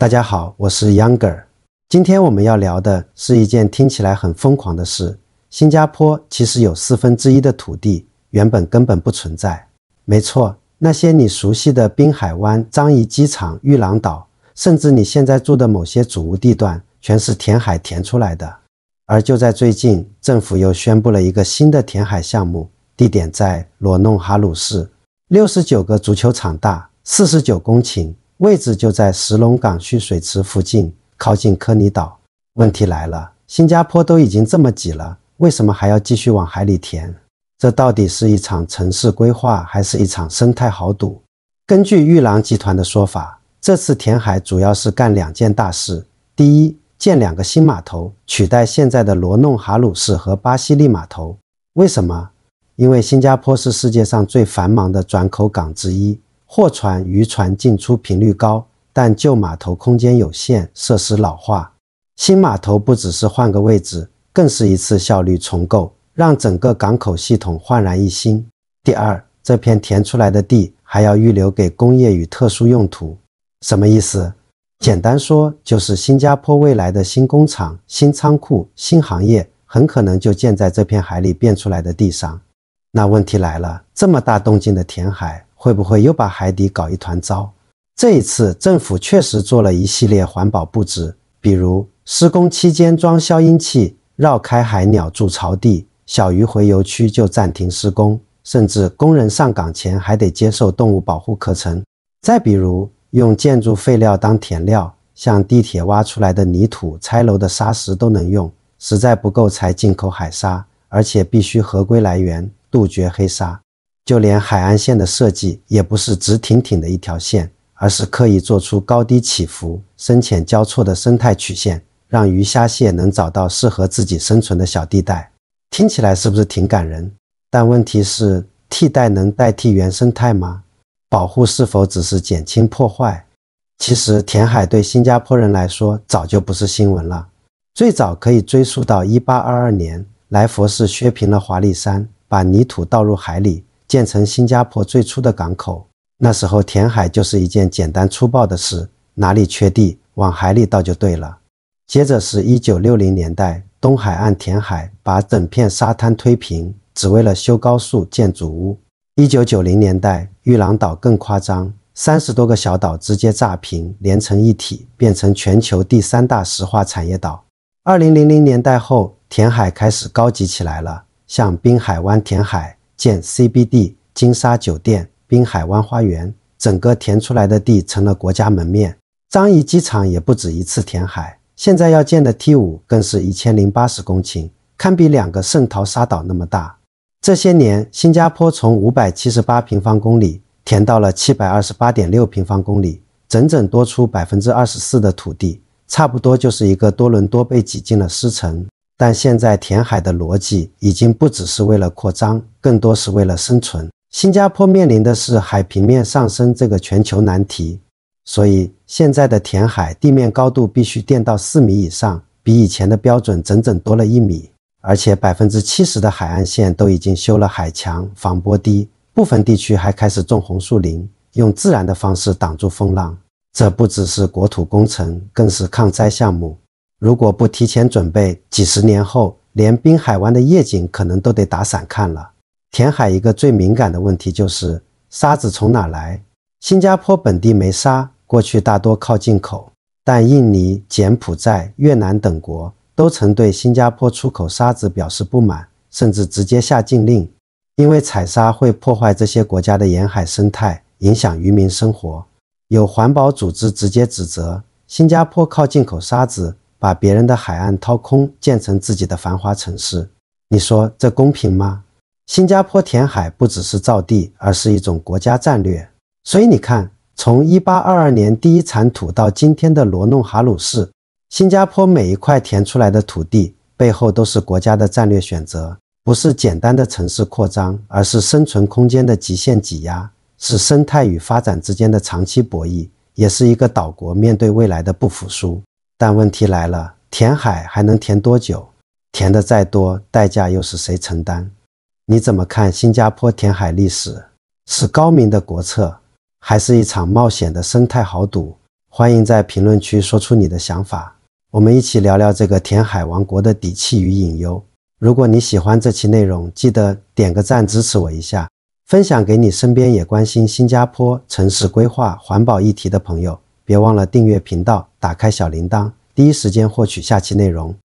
大家好，我是 Younger。今天我们要聊的是一件听起来很疯狂的事：新加坡其实有四分之一的土地原本根本不存在。没错，那些你熟悉的滨海湾、樟宜机场、玉廊岛，甚至你现在住的某些主屋地段，全是填海填出来的。而就在最近，政府又宣布了一个新的填海项目，地点在罗弄哈鲁市，六十九个足球场大，四十九公顷。位置就在石龙港蓄水池附近，靠近科尼岛。问题来了，新加坡都已经这么挤了，为什么还要继续往海里填？这到底是一场城市规划，还是一场生态豪赌？根据玉郎集团的说法，这次填海主要是干两件大事：第一，建两个新码头，取代现在的罗弄哈鲁市和巴西利码头。为什么？因为新加坡是世界上最繁忙的转口港之一。货船、渔船进出频率高，但旧码头空间有限，设施老化。新码头不只是换个位置，更是一次效率重构，让整个港口系统焕然一新。第二，这片填出来的地还要预留给工业与特殊用途，什么意思？简单说，就是新加坡未来的新工厂、新仓库、新行业，很可能就建在这片海里变出来的地上。那问题来了，这么大动静的填海？会不会又把海底搞一团糟？这一次政府确实做了一系列环保布置，比如施工期间装消音器、绕开海鸟筑巢地、小鱼洄游区就暂停施工，甚至工人上岗前还得接受动物保护课程。再比如用建筑废料当填料，像地铁挖出来的泥土、拆楼的砂石都能用，实在不够才进口海沙，而且必须合规来源，杜绝黑沙。就连海岸线的设计也不是直挺挺的一条线，而是刻意做出高低起伏、深浅交错的生态曲线，让鱼虾蟹能找到适合自己生存的小地带。听起来是不是挺感人？但问题是，替代能代替原生态吗？保护是否只是减轻破坏？其实填海对新加坡人来说早就不是新闻了，最早可以追溯到一八二二年，来佛士削平了华丽山，把泥土倒入海里。建成新加坡最初的港口，那时候填海就是一件简单粗暴的事，哪里缺地，往海里倒就对了。接着是一九六零年代东海岸填海，把整片沙滩推平，只为了修高速、建主屋。一九九零年代，玉廊岛更夸张，三十多个小岛直接炸平，连成一体，变成全球第三大石化产业岛。二零零零年代后，填海开始高级起来了，像滨海湾填海。建 CBD 金沙酒店、滨海湾花园，整个填出来的地成了国家门面。樟宜机场也不止一次填海，现在要建的 T 五更是一千零八十公顷，堪比两个圣淘沙岛那么大。这些年，新加坡从五百七十八平方公里填到了七百二十八点六平方公里，整整多出百分之二十四的土地，差不多就是一个多伦多被挤进了狮城。但现在填海的逻辑已经不只是为了扩张，更多是为了生存。新加坡面临的是海平面上升这个全球难题，所以现在的填海地面高度必须垫到四米以上，比以前的标准整整多了一米。而且百分之七十的海岸线都已经修了海墙、防波堤，部分地区还开始种红树林，用自然的方式挡住风浪。这不只是国土工程，更是抗灾项目。如果不提前准备，几十年后连滨海湾的夜景可能都得打伞看了。填海一个最敏感的问题就是沙子从哪来。新加坡本地没沙，过去大多靠进口，但印尼、柬埔寨、越南等国都曾对新加坡出口沙子表示不满，甚至直接下禁令，因为采沙会破坏这些国家的沿海生态，影响渔民生活。有环保组织直接指责新加坡靠进口沙子。把别人的海岸掏空，建成自己的繁华城市，你说这公平吗？新加坡填海不只是造地，而是一种国家战略。所以你看，从1822年第一铲土到今天的罗弄哈鲁市，新加坡每一块填出来的土地背后都是国家的战略选择，不是简单的城市扩张，而是生存空间的极限挤压，是生态与发展之间的长期博弈，也是一个岛国面对未来的不服输。但问题来了，填海还能填多久？填的再多，代价又是谁承担？你怎么看新加坡填海历史？是高明的国策，还是一场冒险的生态豪赌？欢迎在评论区说出你的想法，我们一起聊聊这个填海王国的底气与隐忧。如果你喜欢这期内容，记得点个赞支持我一下，分享给你身边也关心新加坡城市规划、环保议题的朋友。别忘了订阅频道，打开小铃铛，第一时间获取下期内容。